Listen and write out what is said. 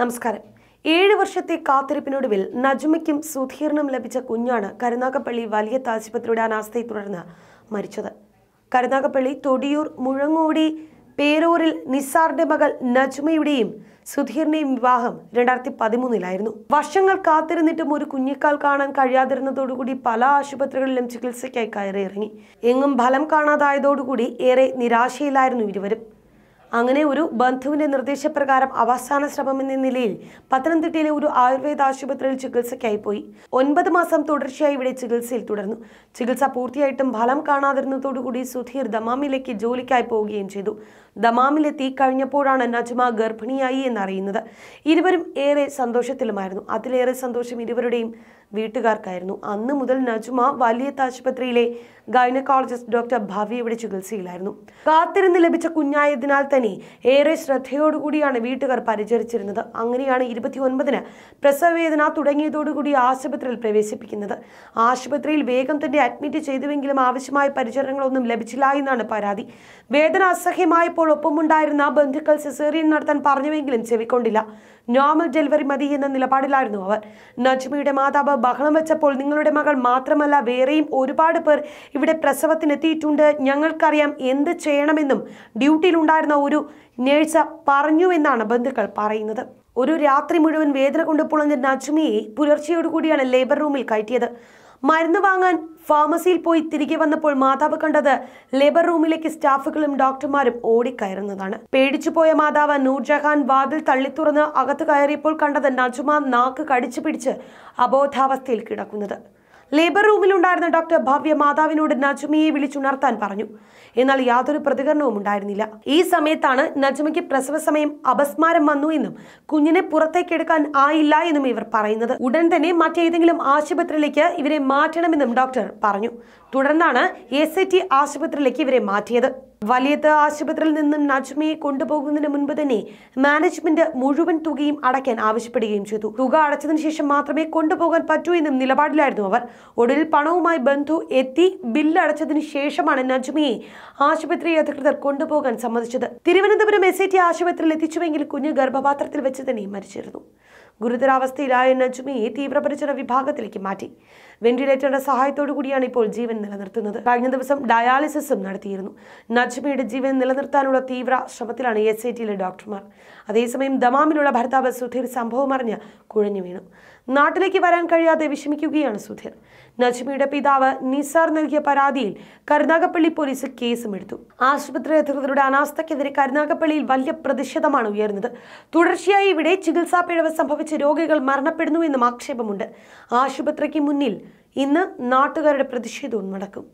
നമസ്കാരം ഏഴ് വർഷത്തെ കാത്തിരിപ്പിനൊടുവിൽ നജുമയ്ക്കും സുധീർണും ലഭിച്ച കുഞ്ഞാണ് കരുനാഗപ്പള്ളി വലിയ താജ്പത്രിയുടെ അനാസ്ഥയെ തുടർന്ന് മരിച്ചത് കരുനാഗപ്പള്ളി തൊടിയൂർ മുഴങ്ങോടി പേരൂരിൽ നിസാറിന്റെ മകൾ നജുമയുടെയും സുധീറിന്റെയും വിവാഹം രണ്ടായിരത്തി പതിമൂന്നിലായിരുന്നു വർഷങ്ങൾ കാത്തിരുന്നിട്ടും ഒരു കുഞ്ഞിക്കാൽ കാണാൻ കഴിയാതിരുന്നതോടുകൂടി പല ആശുപത്രികളിലും ചികിത്സയ്ക്കായി കയറി ഇറങ്ങി എങ്ങും ഫലം കാണാതായതോടുകൂടി ഏറെ നിരാശയിലായിരുന്നു ഇരുവരും അങ്ങനെ ഒരു ബന്ധുവിന്റെ നിർദ്ദേശപ്രകാരം അവസാന ശ്രമം എന്ന നിലയിൽ പത്തനംതിട്ടയിലെ ഒരു ആയുർവേദ ആശുപത്രിയിൽ ചികിത്സയ്ക്കായി പോയി ഒൻപത് മാസം തുടർച്ചയായി ഇവിടെ ചികിത്സയിൽ തുടർന്നു ചികിത്സ പൂർത്തിയായിട്ടും ഫലം കാണാതിരുന്നതോടുകൂടി സുധീർ ദമാമിലേക്ക് ജോലിക്കായി പോവുകയും ചെയ്തു ദമാമിലെത്തി കഴിഞ്ഞപ്പോഴാണ് നജ്മ ഗർഭിണിയായി എന്നറിയുന്നത് ഇരുവരും ഏറെ സന്തോഷത്തിലുമായിരുന്നു അതിലേറെ സന്തോഷം ഇരുവരുടെയും വീട്ടുകാർക്കായിരുന്നു അന്ന് മുതൽ നജുമ വലിയത്ത് ആശുപത്രിയിലെ ഗൈനക്കോളജിസ്റ്റ് ഡോക്ടർ ഭവ്യയുടെ ചികിത്സയിലായിരുന്നു കാത്തിരുന്ന് ലഭിച്ച കുഞ്ഞായതിനാൽ തന്നെ ഏറെ ശ്രദ്ധയോടുകൂടിയാണ് വീട്ടുകാർ പരിചരിച്ചിരുന്നത് അങ്ങനെയാണ് ഇരുപത്തി ഒൻപതിന് പ്രസവവേദന തുടങ്ങിയതോടുകൂടി ആശുപത്രിയിൽ പ്രവേശിപ്പിക്കുന്നത് ആശുപത്രിയിൽ വേഗം തന്നെ അഡ്മിറ്റ് ചെയ്തുവെങ്കിലും ആവശ്യമായ പരിചരണങ്ങളൊന്നും ലഭിച്ചില്ല എന്നാണ് പരാതി വേദന അസഹ്യമായപ്പോൾ ഒപ്പമുണ്ടായിരുന്ന ബന്ധുക്കൾ സിസേറിയൻ നടത്താൻ പറഞ്ഞുവെങ്കിലും ചെവിക്കൊണ്ടില്ല നോർമൽ ഡെലിവറി മതി എന്ന നിലപാടിലായിരുന്നു അവർ നജ്മയുടെ മാതാവ് ബഹളം വെച്ചപ്പോൾ നിങ്ങളുടെ മകൾ മാത്രമല്ല വേറെയും ഒരുപാട് പേർ ഇവിടെ പ്രസവത്തിനെത്തിയിട്ടുണ്ട് ഞങ്ങൾക്കറിയാം എന്ത് ചെയ്യണമെന്നും ഡ്യൂട്ടിയിലുണ്ടായിരുന്ന ഒരു നേഴ്സ് പറഞ്ഞുവെന്നാണ് ബന്ധുക്കൾ പറയുന്നത് ഒരു രാത്രി മുഴുവൻ വേദന കൊണ്ട് പുളഞ്ഞ നജ്മിയെ പുലർച്ചയോടുകൂടിയാണ് ലേബർ റൂമിൽ കയറ്റിയത് മരുന്ന് വാങ്ങാൻ ഫാർമസിയിൽ പോയി തിരികെ വന്നപ്പോൾ മാതാവ് കണ്ടത് ലേബർ റൂമിലേക്ക് സ്റ്റാഫുകളും ഡോക്ടർമാരും ഓടിക്കയറുന്നതാണ് പേടിച്ചു പോയ മാതാവ് നൂർജഹാൻ വാതിൽ തുറന്ന് അകത്ത് കയറിയപ്പോൾ കണ്ടത് നജുമ നാക്ക് കടിച്ചു പിടിച്ച് അബോധാവസ്ഥയിൽ കിടക്കുന്നത് ലേബർ റൂമിലുണ്ടായിരുന്ന ഡോക്ടർ ഭവ്യ മാതാവിനോട് നജ്മിയെ വിളിച്ചുണർത്താൻ പറഞ്ഞു എന്നാൽ യാതൊരു പ്രതികരണവും ഉണ്ടായിരുന്നില്ല ഈ സമയത്താണ് നജ്മയ്ക്ക് പ്രസവ സമയം അപസ്മാരം വന്നു എന്നും കുഞ്ഞിനെ പുറത്തേക്കെടുക്കാൻ ആയില്ല എന്നും ഇവർ പറയുന്നത് ഉടൻ തന്നെ മറ്റേതെങ്കിലും ആശുപത്രിയിലേക്ക് ഇവരെ മാറ്റണമെന്നും ഡോക്ടർ പറഞ്ഞു തുടർന്നാണ് എസ് ആശുപത്രിയിലേക്ക് ഇവരെ മാറ്റിയത് വലിയത്ത് ആശുപത്രിയിൽ നിന്നും നജ്മയെ കൊണ്ടുപോകുന്നതിന് മുൻപ് തന്നെ മാനേജ്മെന്റ് മുഴുവൻ തുകയും അടയ്ക്കാൻ ആവശ്യപ്പെടുകയും ചെയ്തു തുക അടച്ചതിനു ശേഷം മാത്രമേ കൊണ്ടുപോകാൻ പറ്റൂ എന്നും നിലപാടിലായിരുന്നു അവർ ഒടുവിൽ പണവുമായി ബന്ധു എത്തി ബില്ല് അടച്ചതിനു ശേഷമാണ് നജ്മയെ ആശുപത്രി അധികൃതർ കൊണ്ടുപോകാൻ സമ്മതിച്ചത് തിരുവനന്തപുരം എസ് ഐ ടി ആശുപത്രിയിൽ എത്തിച്ചുവെങ്കിൽ കുഞ്ഞ് ഗർഭപാത്രത്തിൽ വെച്ച് തന്നെ മരിച്ചിരുന്നു ഗുരുതരാവസ്ഥയിലായ നജ്മിയെ തീവ്രപരിചരണ വിഭാഗത്തിലേക്ക് മാറ്റി വെന്റിലേറ്ററിന്റെ സഹായത്തോടു കൂടിയാണ് ഇപ്പോൾ ജീവൻ നിലനിർത്തുന്നത് കഴിഞ്ഞ ദിവസം ഡയാലിസിസും നടത്തിയിരുന്നു നജ്മിയുടെ ജീവൻ നിലനിർത്താനുള്ള തീവ്ര ശ്രമത്തിലാണ് എസ് ഐ ടിയിലെ ഡോക്ടർമാർ അതേസമയം ദമാമിലുള്ള ഭർത്താവ് സുധീർ സംഭവം അറിഞ്ഞ് കുഴഞ്ഞു വീണു നാട്ടിലേക്ക് വരാൻ കഴിയാതെ വിഷമിക്കുകയാണ് സുധീർ നജ്മിയുടെ പിതാവ് നിസാർ നൽകിയ പരാതിയിൽ കരുനാഗപ്പള്ളി പോലീസ് കേസുമെടുത്തു ആശുപത്രി അധികൃതരുടെ അനാസ്ഥക്കെതിരെ കരുനാഗപ്പള്ളിയിൽ വലിയ പ്രതിഷേധമാണ് ഉയർന്നത് തുടർച്ചയായി ഇവിടെ ചികിത്സാ പിഴവ് സംഭവിച്ച രോഗികൾ മരണപ്പെടുന്നുവെന്നും ആക്ഷേപമുണ്ട് ആശുപത്രിക്ക് മുന്നിൽ ഇന്ന് നാട്ടുകാരുടെ പ്രതിഷേധവും നടക്കും